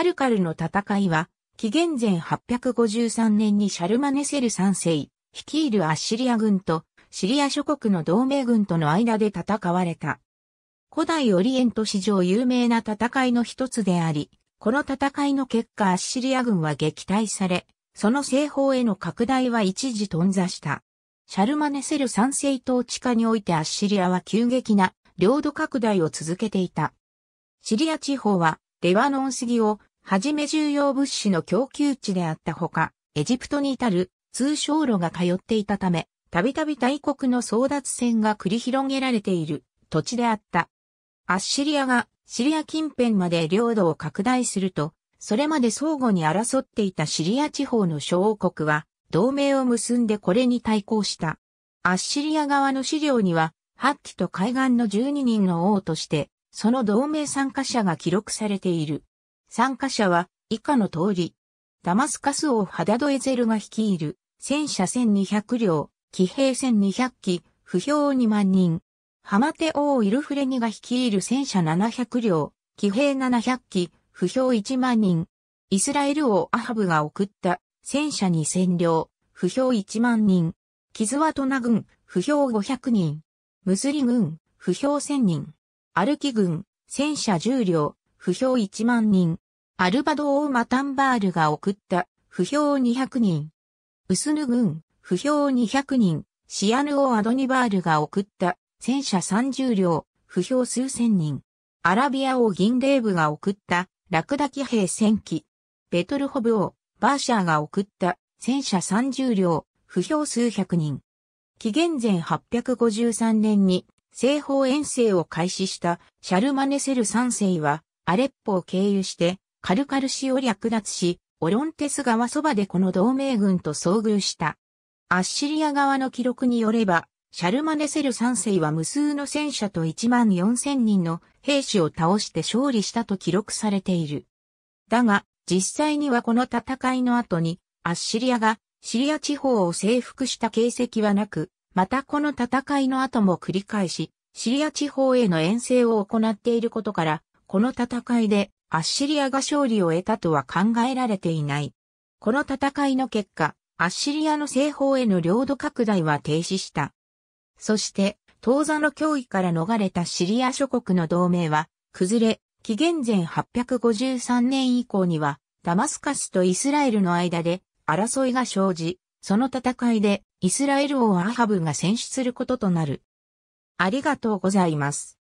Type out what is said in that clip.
アルカルの戦いは、紀元前853年にシャルマネセル3世、率いるアッシリア軍と、シリア諸国の同盟軍との間で戦われた。古代オリエント史上有名な戦いの一つであり、この戦いの結果アッシリア軍は撃退され、その西方への拡大は一時頓挫した。シャルマネセル3世統治下においてアッシリアは急激な領土拡大を続けていた。シリア地方はレバノン杉をはじめ重要物資の供給地であったほか、エジプトに至る通商路が通っていたため、たびたび大国の争奪戦が繰り広げられている土地であった。アッシリアがシリア近辺まで領土を拡大すると、それまで相互に争っていたシリア地方の小王国は同盟を結んでこれに対抗した。アッシリア側の資料には、ハッキと海岸の12人の王として、その同盟参加者が記録されている。参加者は以下の通り。ダマスカス王ハダドエゼルが率いる戦車1200両、騎兵1200機、不評2万人。ハマテ王イルフレニが率いる戦車700両、騎兵700機、不評1万人。イスラエル王アハブが送った戦車2000両、不評1万人。キズワトナ軍、不評500人。ムスリ軍、不評1000人。ルキ軍、戦車10両、不評1万人。アルバド・オーマ・タンバールが送った、不評200人。ウスヌ軍、不評200人。シアヌ・オ・アドニバールが送った、戦車30両、不評数千人。アラビア王銀霊ーブが送った、ラクダ騎兵戦機。ベトルホブ王、バーシャーが送った、戦車30両、不評数百人。紀元前853年に、西方遠征を開始したシャルマネセル3世は、アレッポを経由して、カルカル市を略奪し、オロンテス川そばでこの同盟軍と遭遇した。アッシリア側の記録によれば、シャルマネセル3世は無数の戦車と1万4000人の兵士を倒して勝利したと記録されている。だが、実際にはこの戦いの後に、アッシリアがシリア地方を征服した形跡はなく、またこの戦いの後も繰り返し、シリア地方への遠征を行っていることから、この戦いでアッシリアが勝利を得たとは考えられていない。この戦いの結果、アッシリアの西方への領土拡大は停止した。そして、当座の脅威から逃れたシリア諸国の同盟は、崩れ、紀元前853年以降には、ダマスカスとイスラエルの間で争いが生じ、その戦いでイスラエル王アハブが戦死することとなる。ありがとうございます。